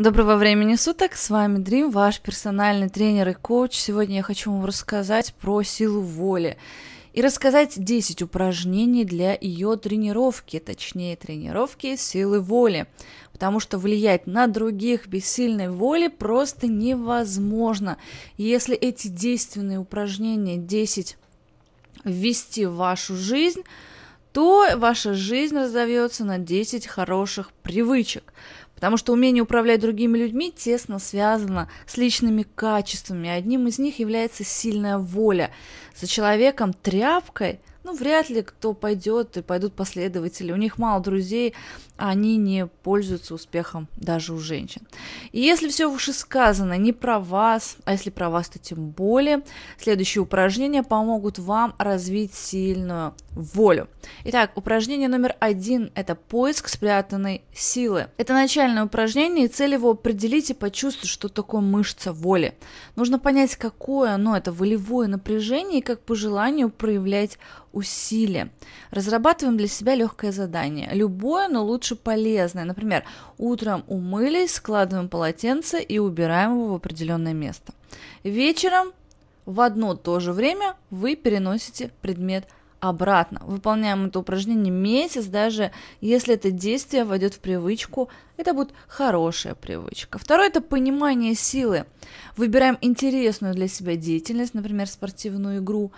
Доброго времени суток, с вами Дрим, ваш персональный тренер и коуч. Сегодня я хочу вам рассказать про силу воли и рассказать 10 упражнений для ее тренировки, точнее тренировки силы воли, потому что влиять на других без сильной воли просто невозможно. Если эти действенные упражнения 10 ввести в вашу жизнь, то ваша жизнь разовьется на 10 хороших привычек. Потому что умение управлять другими людьми тесно связано с личными качествами. А одним из них является сильная воля. За человеком тряпкой ну, вряд ли кто пойдет и пойдут последователи. У них мало друзей, а они не пользуются успехом даже у женщин. И если все сказано не про вас, а если про вас, то тем более, следующие упражнения помогут вам развить сильную волю. Итак, упражнение номер один – это поиск спрятанной силы. Это начальное упражнение, и цель его определить и почувствовать, что такое мышца воли. Нужно понять, какое оно, это волевое напряжение, и как по желанию проявлять усилия. Разрабатываем для себя легкое задание. Любое, но лучше полезное. Например, утром умылись, складываем полотенце и убираем его в определенное место. Вечером в одно то же время вы переносите предмет обратно. Выполняем это упражнение месяц, даже если это действие войдет в привычку, это будет хорошая привычка. Второе – это понимание силы. Выбираем интересную для себя деятельность, например, спортивную игру,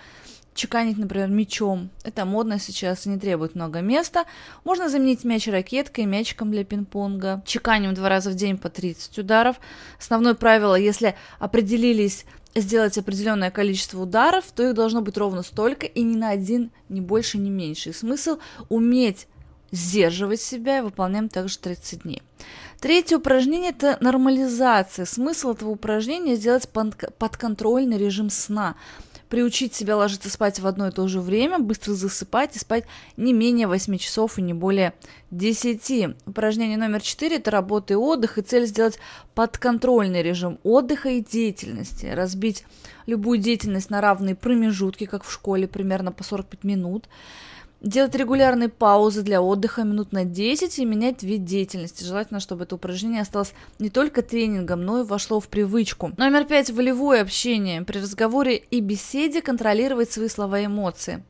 чеканить, например, мячом. Это модно сейчас не требует много места. Можно заменить мяч ракеткой, мячиком для пинг-понга. Чеканим два раза в день по 30 ударов. Основное правило, если определились сделать определенное количество ударов, то их должно быть ровно столько, и ни на один, ни больше, ни меньше. И смысл уметь сдерживать себя и выполняем также 30 дней. Третье упражнение – это нормализация. Смысл этого упражнения – сделать подконтрольный режим сна – приучить себя ложиться спать в одно и то же время, быстро засыпать и спать не менее 8 часов и не более 10. Упражнение номер 4 – это работа и отдых, и цель сделать подконтрольный режим отдыха и деятельности, разбить любую деятельность на равные промежутки, как в школе, примерно по 45 минут, делать регулярные паузы для отдыха минут на 10 и менять вид деятельности. Желательно, чтобы это упражнение осталось не только тренингом, но и вошло в привычку. Номер пять. Волевое общение. При разговоре и беседе контролировать свои слова и эмоции.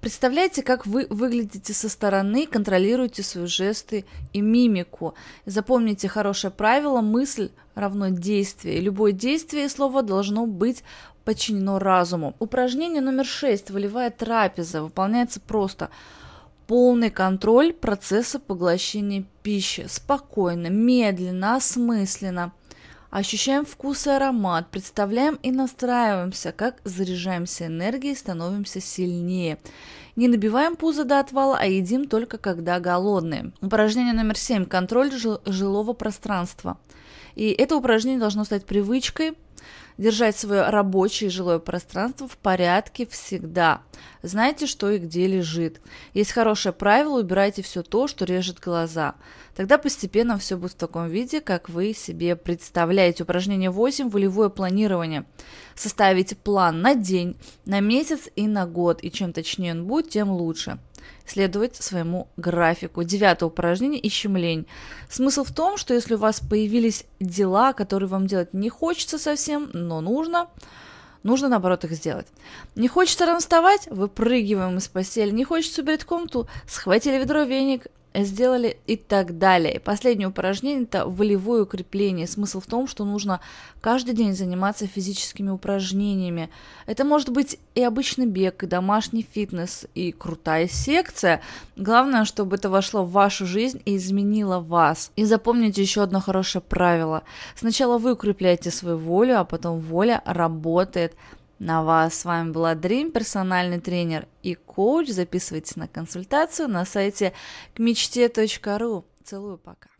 Представляете, как вы выглядите со стороны, контролируете свои жесты и мимику. Запомните хорошее правило, мысль равно действие. Любое действие и слово должно быть подчинено разуму. Упражнение номер 6. Волевая трапеза выполняется просто. Полный контроль процесса поглощения пищи. Спокойно, медленно, осмысленно. Ощущаем вкус и аромат, представляем и настраиваемся, как заряжаемся энергией становимся сильнее. Не набиваем пузо до отвала, а едим только когда голодные. Упражнение номер 7. Контроль жилого пространства. И это упражнение должно стать привычкой, держать свое рабочее и жилое пространство в порядке всегда. Знайте, что и где лежит. Есть хорошее правило, убирайте все то, что режет глаза. Тогда постепенно все будет в таком виде, как вы себе представляете. Упражнение 8. Волевое планирование. Составите план на день, на месяц и на год. И чем точнее он будет, тем лучше следовать своему графику. Девятое упражнение – ищем лень. Смысл в том, что если у вас появились дела, которые вам делать не хочется совсем, но нужно, нужно наоборот их сделать. Не хочется рано вставать – выпрыгиваем из постели. Не хочется убирать комнату – схватили ведро, веник сделали и так далее. Последнее упражнение – это волевое укрепление. Смысл в том, что нужно каждый день заниматься физическими упражнениями. Это может быть и обычный бег, и домашний фитнес, и крутая секция. Главное, чтобы это вошло в вашу жизнь и изменило вас. И запомните еще одно хорошее правило. Сначала вы укрепляете свою волю, а потом воля работает – на вас с вами была Dream, персональный тренер и коуч. Записывайтесь на консультацию на сайте кмечте.ру. Целую, пока.